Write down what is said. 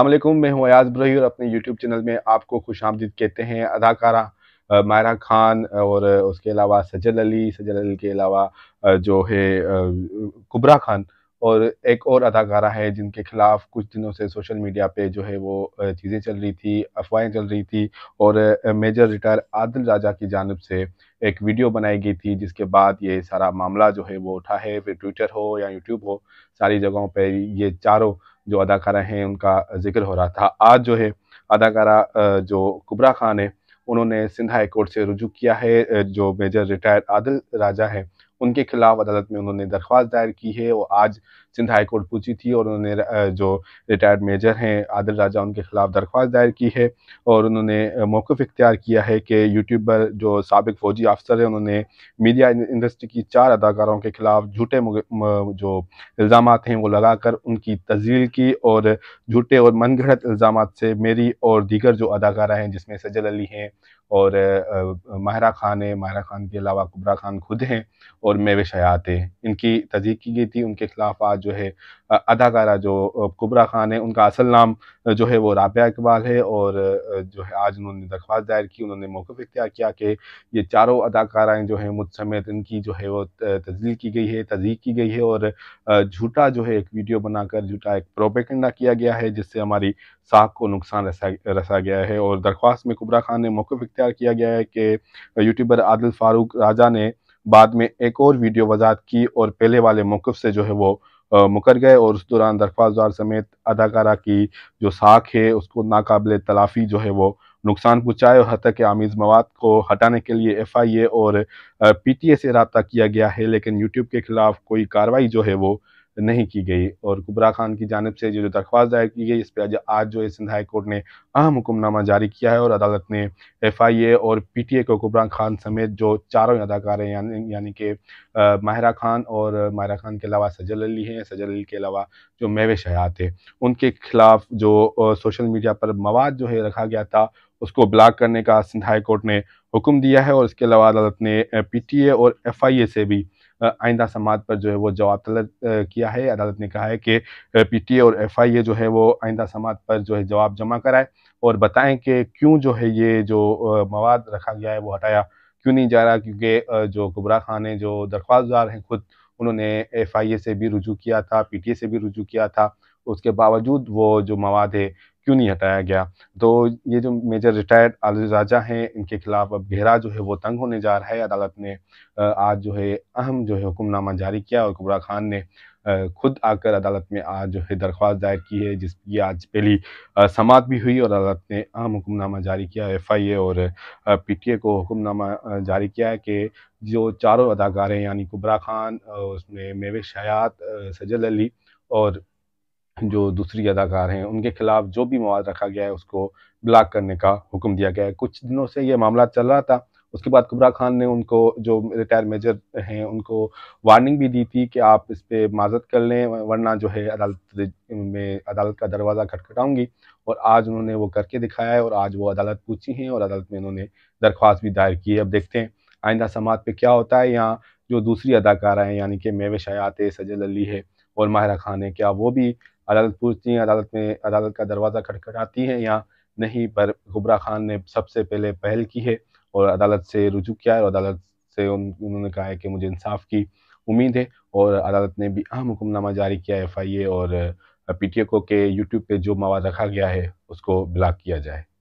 अल्लाम मैं हूँ अयाज ब्रही और अपने यूट्यूब चैनल में आपको खुश आमदीद कहते हैं अदाकारा मायरा खान और उसके अलावा सजल अली सजल अली के अलावा जो है कुबरा खान और एक और अदाकारा है जिनके खिलाफ कुछ दिनों से सोशल मीडिया पे जो है वो चीज़ें चल रही थी अफवाहें चल रही थी और मेजर रिटायर आदिल राजा की जानब से एक वीडियो बनाई गई थी जिसके बाद ये सारा मामला जो है वो उठा है फिर ट्विटर हो या यूट्यूब हो सारी जगहों पर ये चारों जो अदाकारा हैं उनका जिक्र हो रहा था आज जो है अदाकारा जो कुबरा खान है उन्होंने सिंध हाई कोर्ट से रुजू किया है जो मेजर रिटायर्ड आदिल राजा है उनके खिलाफ अदालत में उन्होंने दरख्वास्त दायर की है और आज सिंध हाई कोर्ट पूछी थी और उन्होंने जो रिटायर्ड मेजर हैं आदिल राजा उनके खिलाफ दरख्वास्त दायर की है और उन्होंने मौकफ इख्तियार किया है कि यूट्यूबर जो सबक फ़ौजी अफसर हैं उन्होंने मीडिया इंडस्ट्री की चार अदाकारों के खिलाफ झूठे जो इल्ज़ाम हैं वो लगाकर उनकी तजील की और झूठे और मनगढ़ंत इल्ज़ाम से मेरी और दीगर जो अदाकारा हैं जिसमें सजल अली हैं और माहरा खान है माहरा खान के अलावा कुबरा खान खुद हैं और मेवे शयात हैं इनकी तजीक की गई थी उनके खिलाफ आज जो है अदाकारा जो कुबरा खान है उनका असल नाम जो है वो राबिया इकबाल है और जो है आज उन्होंने दरख्वास्त दायर की उन्होंने मौक़ इख्तियार किया कि ये चारों अदाकाराएँ जो हैं मुझ समेत इनकी जो है वो तजील की गई है तजीक की गई है और झूठा जो है एक वीडियो बनाकर झूठा एक प्रोपेकेंडा किया गया है जिससे हमारी साख को नुकसान रसा रसा गया है और दरख्वास्त में कुबरा खान ने मौक़ इख्तियार किया गया है कि यूट्यूबर आदिल फारूक राजा ने बाद में एक और वीडियो वजात की और पहले वाले मौक़ से जो है वो मुकर गए और उस दौरान दरख्वास्तार समेत अदाकारा की जो साख है उसको नाकबिल तलाफी जो है वो नुकसान पहुँचाए और हत्या के आमीज़ मवाद को हटाने के लिए एफ़ आई ए और पी टी ए से रबता किया गया है लेकिन यूट्यूब के खिलाफ कोई कार्रवाई जो है वो नहीं की गई और कुबरा खान की जानब से जो दरख्वास्त दायर की गई इस पर आज जो है सिंध हाई कोर्ट ने अहम हुक्मनामा जारी किया है और अदालत ने एफ आई ए और पी टी ए को कुबरा खान समेत जो चारों अदाकार हैं यानी यानी कि माहिरा खान और माहिरा खान के अलावा सजल अली हैं सजल अली के अलावा जो मेवे शयात है उनके खिलाफ जो सोशल मीडिया पर मवाद जो है रखा गया था उसको ब्लॉक करने का सिंध हाई कोर्ट ने हुक्म दिया है और इसके अलावा अदालत ने पी टी ए और एफ आई ए से भी आइंदा समाज पर जो है वो जवाब तलब किया है अदालत ने कहा है कि पीटीए और एफआईए जो है वो आइंदा समाज पर जो है जवाब जमा कराए और बताएं कि क्यों जो है ये जो मवाद रखा गया है वो हटाया क्यों नहीं जा रहा क्योंकि जो गुबरा खान है जो दरख्वास्तार हैं खुद उन्होंने एफ आई ए से भी रुजू किया था पी टी ए से भी रुजू किया था उसके बावजूद वो जो मवाद है क्यों नहीं हटाया गया तो ये जो मेजर रिटायर्ड आलू राजा हैं इनके खिलाफ अब घेरा जो है वो तंग होने जा रहा है अदालत ने आज जो है अहम जो है हुक्मनामा जारी किया और कुबरा खान ने खुद आकर अदालत में आज जो है दरख्वास्त दायर की है जिसकी आज पहली समात भी हुई और अदालत ने अहम हुक्मनामा जारी किया एफ आई ए और पी टी ए को हुक्मनामा जारी किया है कि जो चारों अदाकार हैं यानी कुबरा खान उसमें मेवे शयात सजल अली और जो दूसरी अदाकार हैं उनके खिलाफ जो भी मवाद रखा गया है उसको ब्लॉक करने का हुक्म दिया गया है कुछ दिनों से ये मामला चल रहा था उसके बाद कुबरा खान ने उनको जो रिटायर मेजर हैं उनको वार्निंग भी दी थी कि आप इस पर माजत कर लें वरना जो है अदालत में अदालत का दरवाज़ा खटखटाऊंगी और आज उन्होंने वो करके दिखाया है और आज वो अदालत पूछी है और अदालत में उन्होंने दरख्वास्त भी दायर की है अब देखते हैं आइंदा समाज पर क्या होता है यहाँ जो दूसरी अदाकारा हैं यानी कि मेवे शयात सजल अली है और माहिरा खान है क्या वो भी अदालत पूछती हैं अदालत में अदालत का दरवाज़ा खटखटाती हैं या नहीं पर गुबरा खान ने सबसे पहले पहल की है और अदालत से रुजू किया है और अदालत से उन, उन्होंने कहा है कि मुझे इंसाफ की उम्मीद है और अदालत ने भी अहम हुक्मनामा जारी किया एफ आई ए और पी टी ए को के यूट्यूब पर जो मवाद रखा गया है उसको ब्लॉक किया जाए